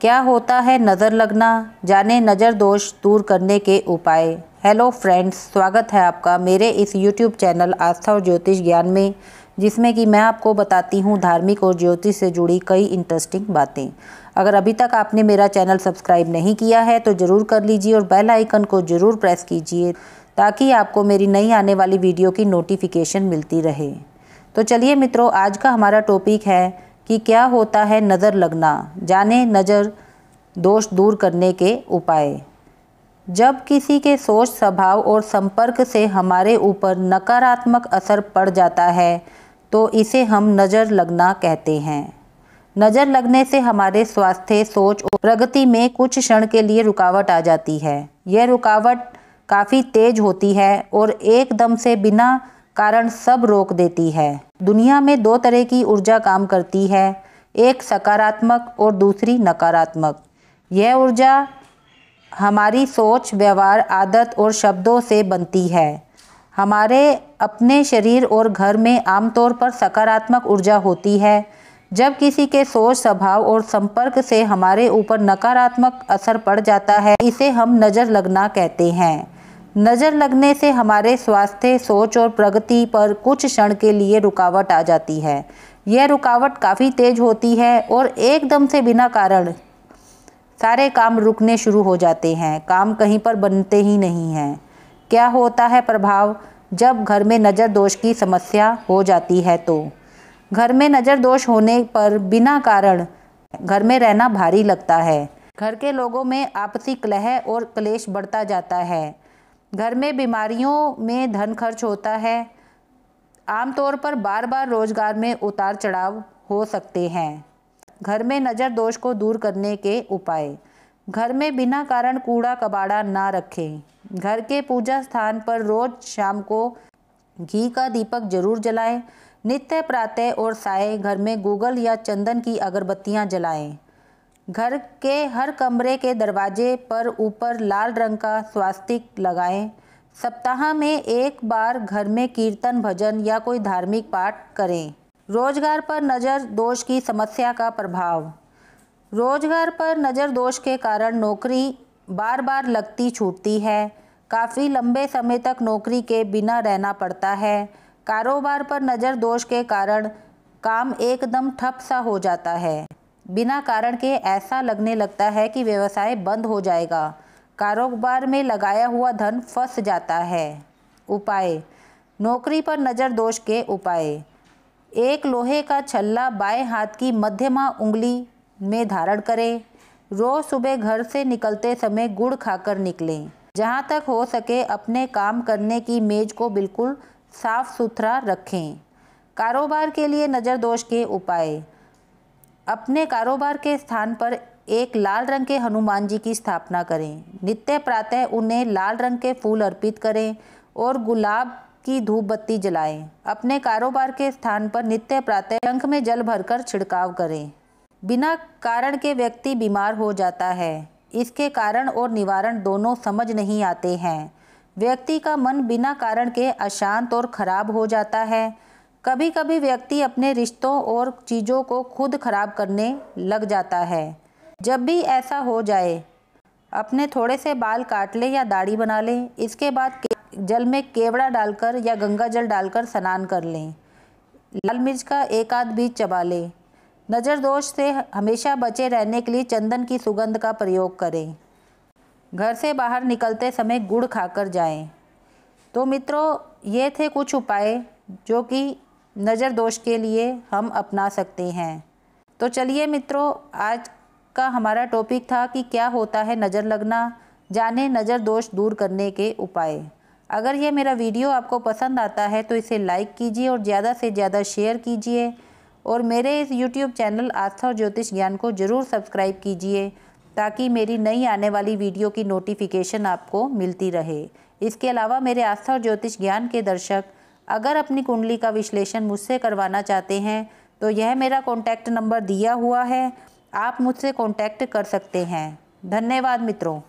क्या होता है नज़र लगना जाने नज़र दोष दूर करने के उपाय हेलो फ्रेंड्स स्वागत है आपका मेरे इस यूट्यूब चैनल आस्था और ज्योतिष ज्ञान में जिसमें कि मैं आपको बताती हूँ धार्मिक और ज्योतिष से जुड़ी कई इंटरेस्टिंग बातें अगर अभी तक आपने मेरा चैनल सब्सक्राइब नहीं किया है तो ज़रूर कर लीजिए और बेल आइकन को ज़रूर प्रेस कीजिए ताकि आपको मेरी नई आने वाली वीडियो की नोटिफिकेशन मिलती रहे तो चलिए मित्रों आज का हमारा टॉपिक है कि क्या होता है नज़र लगना जाने नज़र दोष दूर करने के उपाय जब किसी के सोच स्वभाव और संपर्क से हमारे ऊपर नकारात्मक असर पड़ जाता है तो इसे हम नज़र लगना कहते हैं नज़र लगने से हमारे स्वास्थ्य सोच और प्रगति में कुछ क्षण के लिए रुकावट आ जाती है यह रुकावट काफ़ी तेज होती है और एकदम से बिना कारण सब रोक देती है दुनिया में दो तरह की ऊर्जा काम करती है एक सकारात्मक और दूसरी नकारात्मक यह ऊर्जा हमारी सोच व्यवहार आदत और शब्दों से बनती है हमारे अपने शरीर और घर में आमतौर पर सकारात्मक ऊर्जा होती है जब किसी के सोच स्वभाव और संपर्क से हमारे ऊपर नकारात्मक असर पड़ जाता है इसे हम नज़र लगना कहते हैं नज़र लगने से हमारे स्वास्थ्य सोच और प्रगति पर कुछ क्षण के लिए रुकावट आ जाती है यह रुकावट काफ़ी तेज होती है और एकदम से बिना कारण सारे काम रुकने शुरू हो जाते हैं काम कहीं पर बनते ही नहीं हैं क्या होता है प्रभाव जब घर में नज़र दोष की समस्या हो जाती है तो घर में नज़र दोष होने पर बिना कारण घर में रहना भारी लगता है घर के लोगों में आपसी कलह और क्लेश बढ़ता जाता है घर में बीमारियों में धन खर्च होता है आमतौर पर बार बार रोजगार में उतार चढ़ाव हो सकते हैं घर में नज़र दोष को दूर करने के उपाय घर में बिना कारण कूड़ा कबाड़ा ना रखें घर के पूजा स्थान पर रोज शाम को घी का दीपक जरूर जलाएं नित्य प्रातः और साय घर में गूगल या चंदन की अगरबत्तियां जलाएं घर के हर कमरे के दरवाजे पर ऊपर लाल रंग का स्वास्तिक लगाएं सप्ताह में एक बार घर में कीर्तन भजन या कोई धार्मिक पाठ करें रोजगार पर नज़र दोष की समस्या का प्रभाव रोजगार पर नज़र दोष के कारण नौकरी बार बार लगती छूटती है काफ़ी लंबे समय तक नौकरी के बिना रहना पड़ता है कारोबार पर नज़र दोष के कारण काम एकदम ठप सा हो जाता है बिना कारण के ऐसा लगने लगता है कि व्यवसाय बंद हो जाएगा कारोबार में लगाया हुआ धन फंस जाता है उपाय नौकरी पर नज़र दोष के उपाय एक लोहे का छल्ला बाएं हाथ की मध्यमा उंगली में धारण करें रोज़ सुबह घर से निकलते समय गुड़ खाकर निकलें जहाँ तक हो सके अपने काम करने की मेज को बिल्कुल साफ़ सुथरा रखें कारोबार के लिए नज़र दोष के उपाय अपने कारोबार के स्थान पर एक लाल रंग के हनुमान जी की स्थापना करें नित्य प्रातः उन्हें लाल रंग के फूल अर्पित करें और गुलाब की धूप बत्ती जलाएं अपने कारोबार के स्थान पर नित्य प्रातः शंख में जल भरकर छिड़काव करें बिना कारण के व्यक्ति बीमार हो जाता है इसके कारण और निवारण दोनों समझ नहीं आते हैं व्यक्ति का मन बिना कारण के अशांत और खराब हो जाता है कभी कभी व्यक्ति अपने रिश्तों और चीज़ों को खुद खराब करने लग जाता है जब भी ऐसा हो जाए अपने थोड़े से बाल काट लें या दाढ़ी बना लें इसके बाद जल में केवड़ा डालकर या गंगा जल डालकर स्नान कर लें लाल मिर्च का एक आध बीज चबा लें नज़र दोष से हमेशा बचे रहने के लिए चंदन की सुगंध का प्रयोग करें घर से बाहर निकलते समय गुड़ खाकर जाएं। तो मित्रों ये थे कुछ उपाय जो कि नज़र दोष के लिए हम अपना सकते हैं तो चलिए मित्रों आज का हमारा टॉपिक था कि क्या होता है नज़र लगना जाने नज़र दोष दूर करने के उपाय अगर ये मेरा वीडियो आपको पसंद आता है तो इसे लाइक कीजिए और ज़्यादा से ज़्यादा शेयर कीजिए और मेरे इस यूट्यूब चैनल आस्था और ज्योतिष ज्ञान को ज़रूर सब्सक्राइब कीजिए ताकि मेरी नई आने वाली वीडियो की नोटिफिकेशन आपको मिलती रहे इसके अलावा मेरे आस्था और ज्योतिष ज्ञान के दर्शक अगर अपनी कुंडली का विश्लेषण मुझसे करवाना चाहते हैं तो यह मेरा कॉन्टैक्ट नंबर दिया हुआ है आप मुझसे कॉन्टैक्ट कर सकते हैं धन्यवाद मित्रों